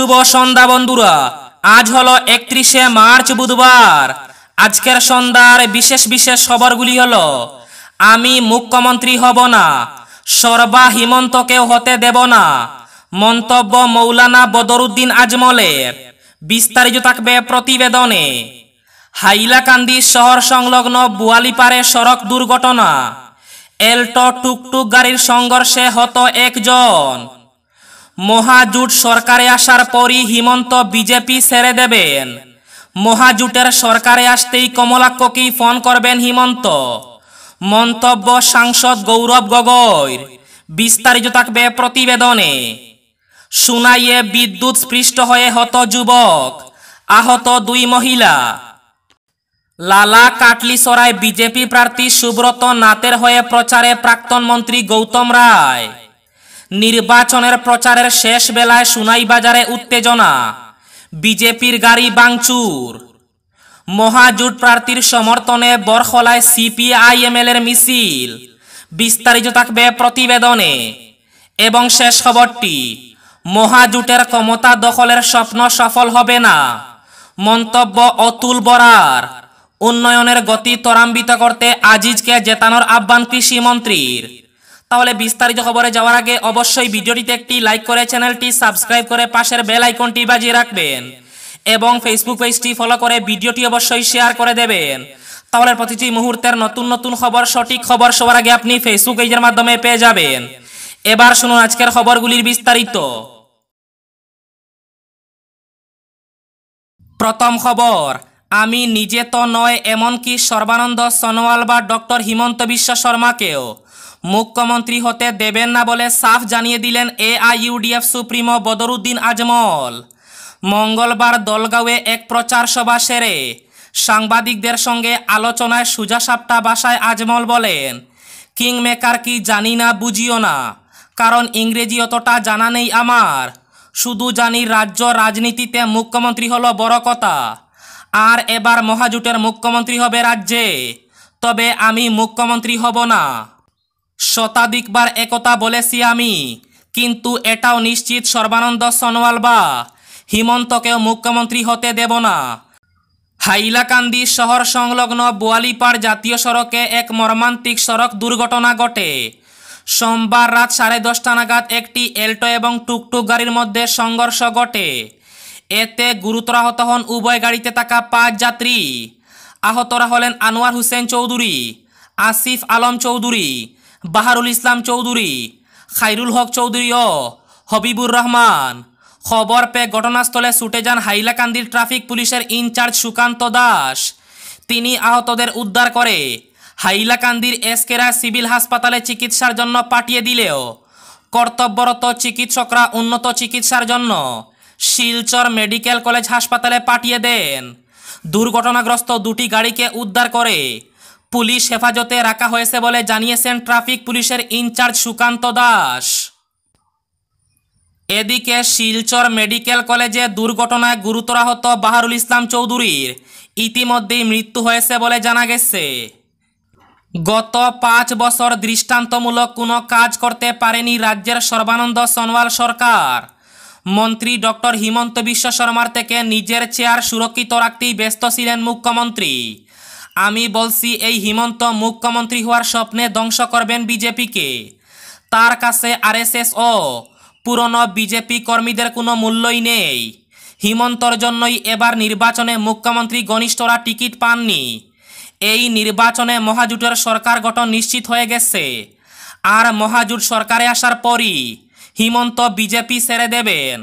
শুভ সন্ধ্যা বন্ধুরা আজ হলো একত্রিশে মার্চ বুধবার আজকের সন্ধ্যার বিশেষ বিশেষ খবরগুলি হল আমি মুখ্যমন্ত্রী হব না সর্বা হিমন্তকেও হতে দেব না মন্তব্য মৌলানা বদরুদ্দিন আজমলের বিস্তারিত থাকবে প্রতিবেদনে হাইলাকান্দি শহর সংলগ্ন বুয়ালিপাড়ে সড়ক দুর্ঘটনা এলটো টুকটুক গাড়ির সংঘর্ষে হত একজন মহাজুট সরকারে আসার পরই হিমন্ত বিজেপি ছেড়ে দেবেন মহাজুটের সরকারে আসতেই কমলাক্ষকেই ফোন করবেন হিমন্ত মন্তব্য সাংসদ গৌরব গগৈর বিস্তারিত থাকবে প্রতিবেদনে সুনাইয়ে বিদ্যুৎ স্পৃষ্ট হয়ে হত যুবক আহত দুই মহিলা লালা কাটলিসরায় বিজেপি প্রার্থী সুব্রত নাতের হয়ে প্রচারে প্রাক্তন মন্ত্রী গৌতম রায় নির্বাচনের প্রচারের শেষ বেলায় বাজারে উত্তেজনা বিজেপির গাড়ি বাংচুর মহাজুট প্রার্থীর সমর্থনে বরখলায় সিপিআইএমএল এর মিছিল বিস্তারিত থাকবে প্রতিবেদনে এবং শেষ খবরটি মহাজুটের ক্ষমতা দখলের স্বপ্ন সফল হবে না মন্তব্য অতুল বরার উন্নয়নের গতি ত্বরান্বিত করতে আজিজকে জেতানোর আহ্বান কৃষিমন্ত্রীর তাহলে বিস্তারিত খবরে যাওয়ার আগে অবশ্যই ভিডিওটিতে একটি লাইক করে চ্যানেলটি সাবস্ক্রাইব করে পাশের বেল আইকনটি বাজিয়ে রাখবেন এবং ফেসবুক পেজটি ফলো করে ভিডিওটি অবশ্যই শেয়ার করে দেবেন তাহলে প্রতিটি মুহূর্তের নতুন নতুন খবর সঠিক খবর সবার আগে আপনি ফেসবুক পেজের মাধ্যমে পেয়ে যাবেন এবার শুনুন আজকের খবরগুলির বিস্তারিত প্রথম খবর আমি নিজে তো নয় এমনকি সর্বানন্দ সনোয়াল বা ডক্টর হিমন্ত বিশ্ব শর্মাকেও মুখ্যমন্ত্রী হতে দেবেন না বলে সাফ জানিয়ে দিলেন এআইইউডিএফ সুপ্রিমো বদরুদ্দিন আজমল মঙ্গলবার দলগাঁওয়ে এক প্রচার সভা সেরে সাংবাদিকদের সঙ্গে আলোচনায় সুজা সাপটা বাসায় আজমল বলেন কিংমেকার কি জানি না বুঝিও না কারণ ইংরেজি অতটা জানা নেই আমার শুধু জানি রাজ্য রাজনীতিতে মুখ্যমন্ত্রী হলো বড় কথা আর এবার মহাজুটের মুখ্যমন্ত্রী হবে রাজ্যে তবে আমি মুখ্যমন্ত্রী হব না শতাধিকবার একতা বলেছি আমি কিন্তু এটাও নিশ্চিত সর্বানন্দ সনোয়াল বা হিমন্তকেও মুখ্যমন্ত্রী হতে দেব না হাইলাকান্দি শহর সংলগ্ন বোয়ালিপাড় জাতীয় সড়কে এক মর্মান্তিক সড়ক দুর্ঘটনা ঘটে সোমবার রাত সাড়ে দশটা নাগাদ একটি এলটো এবং টুকটুক গাড়ির মধ্যে সংঘর্ষ ঘটে এতে গুরুতর আহত হন উভয় গাড়িতে থাকা পাঁচ যাত্রী আহতরা হলেন আনোয়ার হুসেন চৌধুরী আসিফ আলম চৌধুরী বাহারুল ইসলাম চৌধুরী খাইরুল হক চৌধুরী ও হবিবুর রহমান খবর পেয়ে ঘটনাস্থলে ছুটে যান হাইলাকান্দির ট্রাফিক পুলিশের ইনচার্জ সুকান্ত দাস তিনি আহতদের উদ্ধার করে হাইলাকান্দির এসকেরা সিভিল হাসপাতালে চিকিৎসার জন্য পাঠিয়ে দিলেও কর্তব্যরত চিকিৎসকরা উন্নত চিকিৎসার জন্য শিলচর মেডিকেল কলেজ হাসপাতালে পাঠিয়ে দেন দুর্ঘটনাগ্রস্ত দুটি গাড়িকে উদ্ধার করে পুলিশ হেফাজতে রাখা হয়েছে বলে জানিয়েছেন ট্রাফিক পুলিশের ইনচার্জ সুকান্ত দাস এদিকে শিলচর মেডিকেল কলেজে দুর্ঘটনায় গুরুতর আহত বাহারুল ইসলাম চৌধুরীর ইতিমধ্যেই মৃত্যু হয়েছে বলে জানা গেছে গত পাঁচ বছর দৃষ্টান্তমূলক কোনো কাজ করতে পারেনি রাজ্যের সর্বানন্দ সনোয়াল সরকার মন্ত্রী ডক্টর হিমন্ত বিশ্ব শর্মার থেকে নিজের চেয়ার সুরক্ষিত রাখতেই ব্যস্ত ছিলেন মুখ্যমন্ত্রী আমি বলছি এই হিমন্ত মুখ্যমন্ত্রী হওয়ার স্বপ্নে ধ্বংস করবেন বিজেপিকে তার কাছে আর এস এস ও পুরনো বিজেপি কর্মীদের কোনো মূল্যই নেই হিমন্তর জন্যই এবার নির্বাচনে মুখ্যমন্ত্রী ঘনিষ্ঠরা টিকিট পাননি এই নির্বাচনে মহাজুটের সরকার গঠন নিশ্চিত হয়ে গেছে আর মহাজুট সরকারে আসার পরই হিমন্ত বিজেপি ছেড়ে দেবেন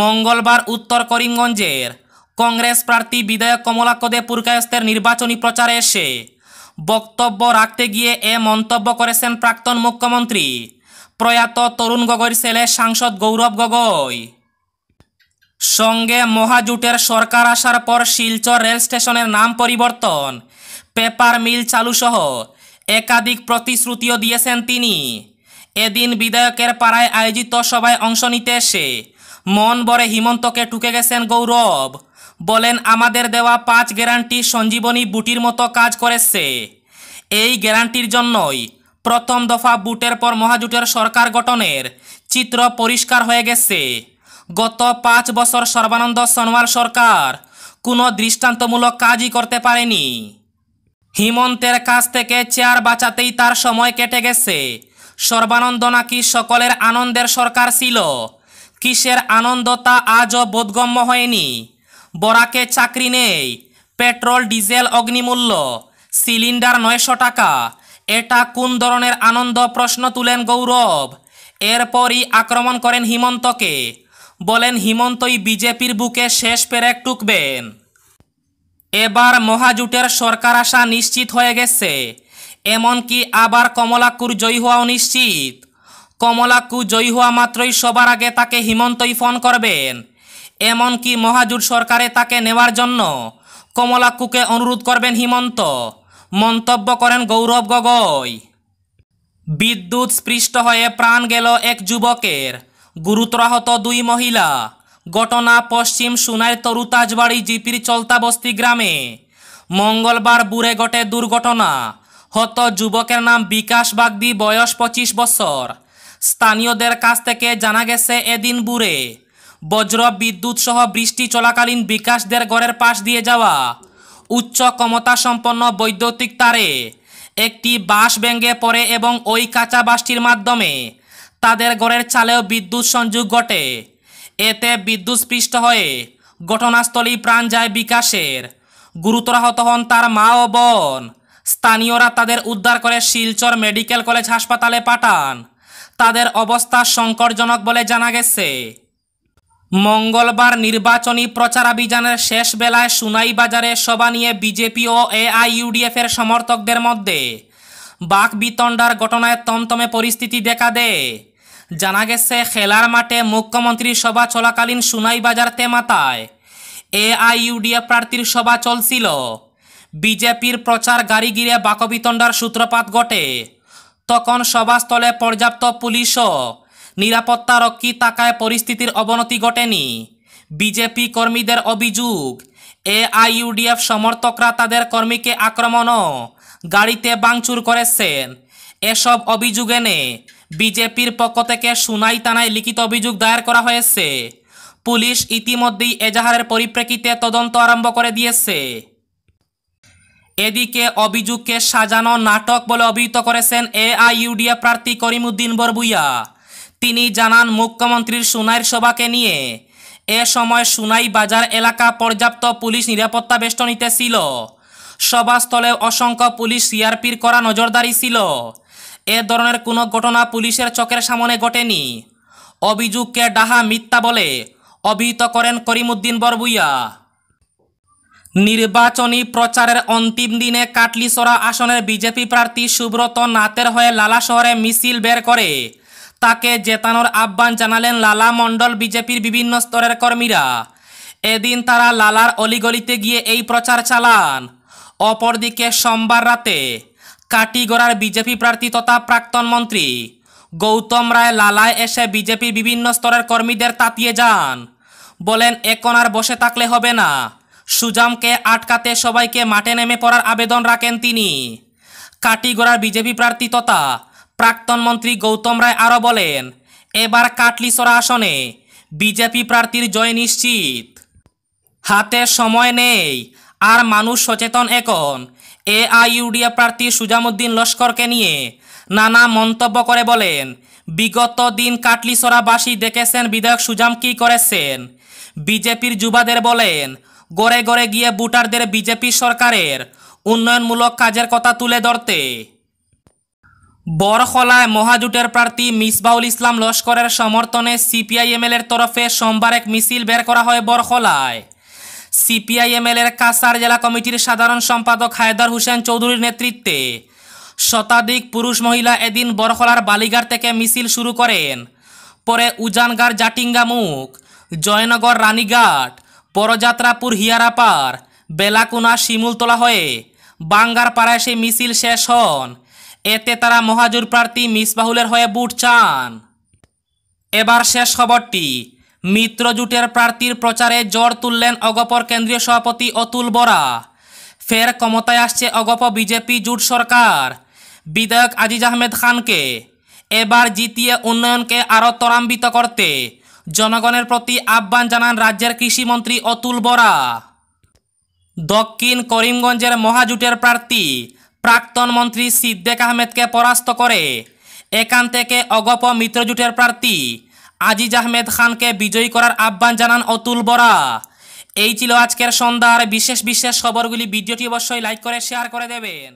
মঙ্গলবার উত্তর করিমগঞ্জের কংগ্রেস প্রার্থী বিধায়ক কমলাকদে পুরকায়স্তের নির্বাচনী প্রচারে এসে বক্তব্য রাখতে গিয়ে এ মন্তব্য করেছেন প্রাক্তন মুখ্যমন্ত্রী প্রয়াত তরুণ গগৈর ছেলে সাংসদ গৌরব গগৈ সঙ্গে মহাজুটের সরকার আসার পর শিলচর রেল স্টেশনের নাম পরিবর্তন পেপার মিল চালুসহ একাধিক প্রতিশ্রুতিও দিয়েছেন তিনি এদিন বিধায়কের পাড়ায় আয়োজিত সভায় অংশ নিতে এসে মন বরে হিমন্তকে টুকে গেছেন গৌরব বলেন আমাদের দেওয়া পাঁচ গ্যারান্টি সঞ্জীবনী বুটির মতো কাজ করেছে এই গ্যারান্টির জন্যই প্রথম দফা বুটের পর মহাজুটের সরকার গঠনের চিত্র পরিষ্কার হয়ে গেছে গত পাঁচ বছর সর্বানন্দ সনোয়াল সরকার কোনো দৃষ্টান্তমূলক কাজই করতে পারেনি হিমন্তের কাছ থেকে চেয়ার বাঁচাতেই তার সময় কেটে গেছে সর্বানন্দ নাকি সকলের আনন্দের সরকার ছিল কিসের আনন্দ তা আজও বোধগম্য হয়নি বরাকে চাকরি নেই পেট্রোল ডিজেল অগ্নিমূল্য সিলিন্ডার নয়শো টাকা এটা কোন ধরনের আনন্দ প্রশ্ন তুলেন গৌরব এরপরই আক্রমণ করেন হিমন্তকে বলেন হিমন্তই বিজেপির বুকে শেষ পেরেক টুকবেন এবার মহাজুটের সরকার আসা নিশ্চিত হয়ে গেছে এমনকি আবার কমলাকুর জয়ী হওয়াও নিশ্চিত কমলাকু জয়ী হওয়া মাত্রই সবার আগে তাকে হিমন্তই ফোন করবেন এমনকি মহাজুর সরকারে তাকে নেওয়ার জন্য কমলাক্ষুকে অনুরোধ করবেন হিমন্ত মন্তব্য করেন গৌরব গগৈ বিদ্যুৎ স্পৃষ্ট হয়ে প্রাণ গেল এক যুবকের গুরুতরাহত দুই মহিলা ঘটনা পশ্চিম সুনাইর তরুতাজবাড়ি জিপির চলতাবস্তি গ্রামে মঙ্গলবার বুড়ে ঘটে দুর্ঘটনা হত যুবকের নাম বিকাশ বাগদি বয়স পঁচিশ বছর স্থানীয়দের কাছ থেকে জানা গেছে এদিন বুড়ে বজ্র বিদ্যুৎ সহ বৃষ্টি চলাকালীন বিকাশদের গড়ের পাশ দিয়ে যাওয়া উচ্চ ক্ষমতা সম্পন্ন বৈদ্যুতিক তারে একটি বাঁশ ব্যঙ্গে পড়ে এবং ওই কাঁচা বাসটির মাধ্যমে তাদের গড়ের চালেও বিদ্যুৎ সংযোগ ঘটে এতে বিদ্যুৎস্পৃষ্ট হয়ে ঘটনাস্থলেই প্রাণ যায় বিকাশের গুরুতর আহত হন তার মা ও বোন স্থানীয়রা তাদের উদ্ধার করে শিলচর মেডিকেল কলেজ হাসপাতালে পাঠান তাদের অবস্থা সংকটজনক বলে জানা গেছে মঙ্গলবার নির্বাচনী প্রচারাভিযানের শেষ বেলায় সুনাইবাজারে সভা নিয়ে বিজেপি ও এআইইউডিএফের সমর্থকদের মধ্যে বাক বিতণ্ডার ঘটনায় তমতমে পরিস্থিতি দেখা দেয় জানা গেছে খেলার মাঠে মুখ্যমন্ত্রী সভা চলাকালীন সুনাইবাজার তেমাতায় এআইইউডিএফ প্রার্থীর সভা চলছিল বিজেপির প্রচার গাড়ি গিরে বাক বিতণ্ডার সূত্রপাত ঘটে তখন সভাস্থলে পর্যাপ্ত পুলিশও নিরাপত্তারক্ষী তাকায় পরিস্থিতির অবনতি ঘটেনি বিজেপি কর্মীদের অভিযোগ এআইইউডিএফ সমর্থকরা তাদের কর্মীকে আক্রমণও গাড়িতে বাংচুর করেছেন এসব অভিযোগ এনে বিজেপির পক্ষ থেকে সুনাই তানায় লিখিত অভিযোগ দায়ের করা হয়েছে পুলিশ ইতিমধ্যেই এজাহারের পরিপ্রেক্ষিতে তদন্ত আরম্ভ করে দিয়েছে এদিকে অভিযোগকে সাজানো নাটক বলে অভিহিত করেছেন এআইইউডিএফ প্রার্থী করিমুদ্দিন বরবুইয়া তিনি জানান মুখ্যমন্ত্রীর সুনাইর সভাকে নিয়ে এ সময় সুনাই বাজার এলাকা পর্যাপ্ত পুলিশ নিরাপত্তা বেষ্টনীতে ছিল সভাস্থলে অসংখ্য পুলিশ সিআরপির করা নজরদারি ছিল এ ধরনের কোনো ঘটনা পুলিশের চোখের সামনে ঘটেনি অভিযোগকে ডাহা মিথ্যা বলে অভিহিত করেন করিমুদ্দিন বরবুইয়া নির্বাচনী প্রচারের অন্তিম দিনে কাটলিসরা আসনের বিজেপি প্রার্থী সুব্রত নাতের হয়ে লালা শহরে মিছিল বের করে তাকে জেতানোর আহ্বান জানালেন লালা মণ্ডল বিজেপির বিভিন্ন স্তরের কর্মীরা এদিন তারা লালার অলিগলিতে গিয়ে এই প্রচার চালান অপরদিকে সোমবার রাতে কাটিগড়ার বিজেপি প্রার্থী তথা প্রাক্তন মন্ত্রী গৌতম রায় লালায় এসে বিজেপির বিভিন্ন স্তরের কর্মীদের তাতিয়ে যান বলেন এখন আর বসে থাকলে হবে না সুজামকে আটকাতে সবাইকে মাঠে নেমে পড়ার আবেদন রাখেন তিনি কাটিগড়ার বিজেপি প্রার্থী তথা প্রাক্তন মন্ত্রী গৌতম রায় আরও বলেন এবার কাটলিসরা আসনে বিজেপি প্রার্থীর জয় নিশ্চিত হাতে সময় নেই আর মানুষ সচেতন এখন এআইইউডিএ প্রার্থী সুজামুদ্দিন লস্করকে নিয়ে নানা মন্তব্য করে বলেন বিগত দিন কাটলিসরাবাসী দেখেছেন বিধায়ক সুজাম কি করেছেন বিজেপির যুবাদের বলেন গড়ে গড়ে গিয়ে ভোটারদের বিজেপি সরকারের উন্নয়নমূলক কাজের কথা তুলে ধরতে বরখলায় মহাজুটের প্রার্থী মিসবাউল ইসলাম লস্করের সমর্থনে সিপিআইএমএলের তরফে সোমবার এক মিছিল বের করা হয় বরখলায় সিপিআইএমএলের কাসার জেলা কমিটির সাধারণ সম্পাদক হায়দার হুসেন চৌধুরীর নেতৃত্বে শতাধিক পুরুষ মহিলা এদিন বরখলার বালিগার থেকে মিছিল শুরু করেন পরে উজানগার জাটিঙ্গামুখ জয়নগর রানীঘাট পরযাত্রাপুর হিয়ারাপার বেলাকুনা শিমুলতলা হয়ে বাঙ্গার পাড়ায় সেই মিছিল শেষ হন এতে তারা মহাজুর প্রার্থী মিসবাহুলের হয়ে বুট চান এবার শেষ খবরটি মিত্রজুটের প্রার্থীর প্রচারে জোর তুললেন অগপর কেন্দ্রীয় সভাপতি অতুল বরা ফের ক্ষমতায় আসছে অগপ বিজেপি জুট সরকার বিধায়ক আজিজ আহমেদ খানকে এবার জিতিয়ে উন্নয়নকে আরও ত্বরান্বিত করতে জনগণের প্রতি আহ্বান জানান রাজ্যের কৃষিমন্ত্রী অতুল বরা দক্ষিণ করিমগঞ্জের মহাজুটের প্রার্থী প্রাক্তন মন্ত্রী সিদ্দেক আহমেদকে পরাস্ত করে এখান থেকে অগপ মিত্রজোটের প্রার্থী আজিজ আহমেদ খানকে বিজয়ী করার আহ্বান জানান অতুল বরা এই ছিল আজকের সন্ধ্যার বিশেষ বিশেষ খবরগুলি ভিডিওটি অবশ্যই লাইক করে শেয়ার করে দেবেন